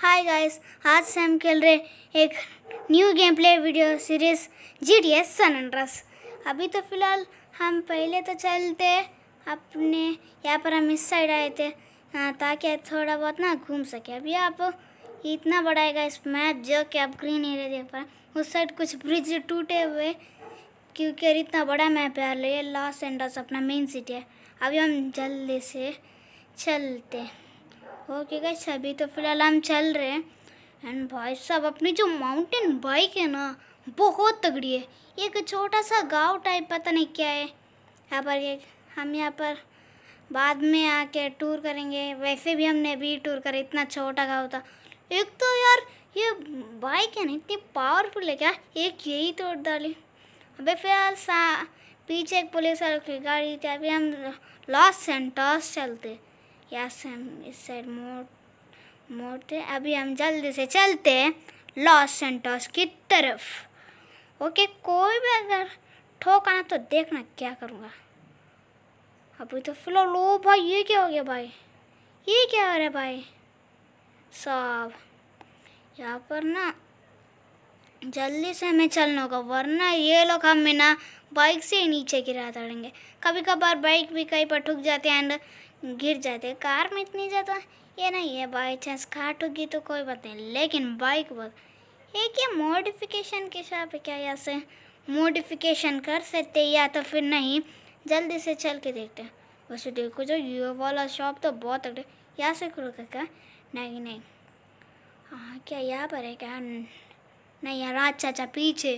hi guys आज से हम खेल रहे एक new game play video series G D S सन एंड्रस अभी तो फिलहाल हम पहले तो चलते अपने यहाँ पर हम इस साइड आए थे हाँ, ताकि थोड़ा बहुत ना घूम सके अभी आप इतना बड़ा है गाइस मैप जो कि आप ग्रीन एरिया देख पाए उस साइड कुछ ब्रिज टूटे हुए क्योंकि अरे इतना बड़ा मैप यार लॉस एंड्रस अपना मेन सिटी है अभी हम जल्दी से चलते ओके गैस अभी तो फ़िलहाल हम चल रहे हैं एंड भाई साहब अपनी जो माउंटेन बाइक है ना बहुत तगड़ी है एक छोटा सा गांव टाइप पता नहीं क्या है यहाँ पर ये हम यहाँ पर बाद में आके टूर करेंगे वैसे भी हमने अभी टूर करा इतना छोटा गाँव था एक तो यार ये बाइक है ना इतनी पावरफुल है क्या एक यही तोड़ डाली अबे फिलहाल सा पीछे एक पुलिस वाले की गाड़ी थी अभी हम लॉस सेंटर्स चलते से हम इस साइड मोड़ मोड़ते अभी हम जल्दी से चलते हैं लॉस सेंटोस की तरफ ओके कोई भी अगर ठोकाना तो देखना क्या करूँगा अभी तो फिलो लो भाई ये क्या हो गया भाई ये क्या हो रहा है भाई साहब यहाँ पर ना जल्दी से हमें चलना होगा वरना ये लोग हम ना बाइक से ही नीचे गिरा दड़ेंगे कभी कभार बाइक भी कहीं पर ठुक जाते हैं एंड गिर जाते हैं कार में इतनी ज़्यादा ये नहीं है बाई चांस कार ठुकी तो कोई बात नहीं लेकिन बाइक पर एक ये मॉडिफिकेशन के साथ क्या यहाँ से मोडिफिकेशन कर सकते या तो फिर नहीं जल्दी से चल के देखते हैं वैसे देखो जो यू वाला शॉप तो बहुत अगड़े यहाँ से खुल क्या नहीं नहीं हाँ क्या यहाँ पर है क्या नहीं यार राज चाचा पीछे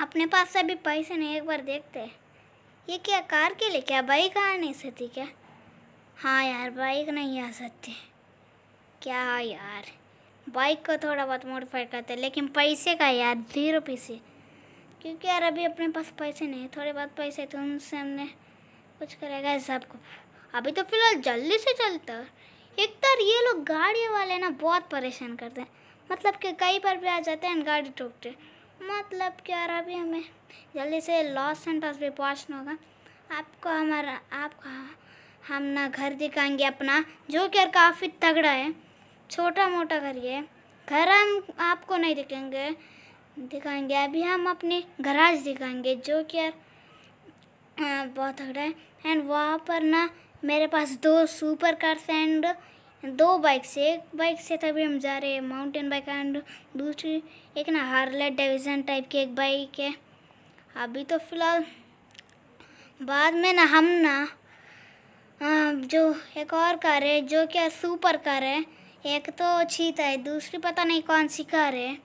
अपने पास अभी पैसे नहीं एक बार देखते ये क्या कार के लिए क्या बाइक आ नहीं सकती क्या हाँ यार बाइक नहीं आ सकती क्या यार बाइक को थोड़ा बहुत मोडिफाई करते लेकिन पैसे का यार जीरो पैसे क्योंकि यार अभी अपने पास पैसे नहीं थोड़े बहुत पैसे तो उनसे हमने कुछ करेगा सबको अभी तो फिलहाल जल्दी से चलता एक तार ये लोग गाड़ी वाले ना बहुत परेशान करते हैं मतलब कि कई बार भी आ जाते हैं गाड़ी टूटते मतलब कि यार अभी हमें जल्दी से लॉस सेंटर्स भी पहुँचना होगा आपको हमारा आप हम ना घर दिखाएंगे अपना जो कि यार काफ़ी तगड़ा है छोटा मोटा घर ये घर हम आपको नहीं दिखेंगे दिखाएंगे अभी हम अपने गराज दिखाएंगे जो कि यार हाँ, बहुत तगड़ा है एंड वहाँ पर ना मेरे पास दो सुपर कार्स एंड दो बाइक से एक बाइक से तभी हम जा रहे हैं माउंटेन बाइक एंड दूसरी एक ना हार्लेट डिविजन टाइप की एक बाइक है अभी तो फिलहाल बाद में ना हम ना जो एक और कार है जो क्या सुपर कार है एक तो छीता है दूसरी पता नहीं कौन सी कार है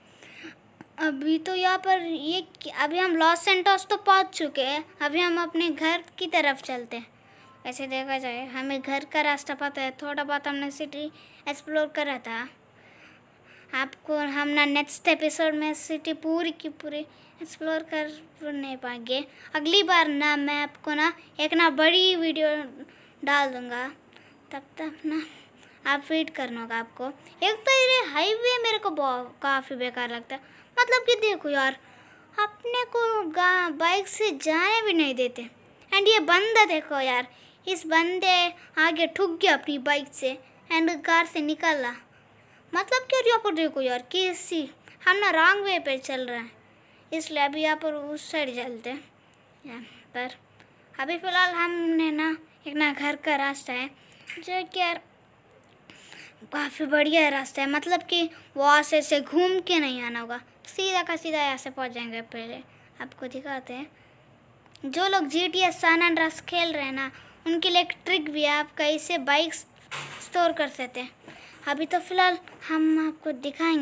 अभी तो यहाँ पर ये अभी हम लॉस सेंटोस तो पहुँच चुके हैं अभी हम अपने घर की तरफ चलते हैं वैसे देखा जाए हमें घर का रास्ता पता है थोड़ा बहुत हमने सिटी एक्सप्लोर करा था आपको हम ना नेक्स्ट एपिसोड में सिटी पूरी की पूरी एक्सप्लोर कर नहीं पाएंगे अगली बार ना मैं आपको ना एक ना बड़ी वीडियो डाल दूँगा तब तक ना आप फीड करना होगा आपको एक तो ये हाईवे मेरे को काफ़ी बेकार लगता है मतलब कि देखो यार अपने को बाइक से जाने भी नहीं देते एंड ये है देखो यार इस बंदे आगे ठुक गया अपनी बाइक से एंड कार से निकला मतलब क्या यहाँ पर देखो यार किसी हम ना रॉन्ग वे पर चल रहे हैं इसलिए अभी यहाँ पर उस साइड चलते हैं पर अभी फ़िलहाल हमने ना एक ना घर का रास्ता है जो कि यार काफ़ी बढ़िया रास्ता है मतलब कि वो ऐसे से घूम के नहीं आना होगा सीधा का सीधा यहाँ से पहुँच जाएंगे पहले आपको दिखाते हैं जो लोग जी टी एस सन एंड रस खेल रहे हैं ना उनकी इलेक्ट्रिक भी आप कहीं से बाइक स्टोर कर सकते हैं अभी तो फ़िलहाल हम आपको दिखाएंगे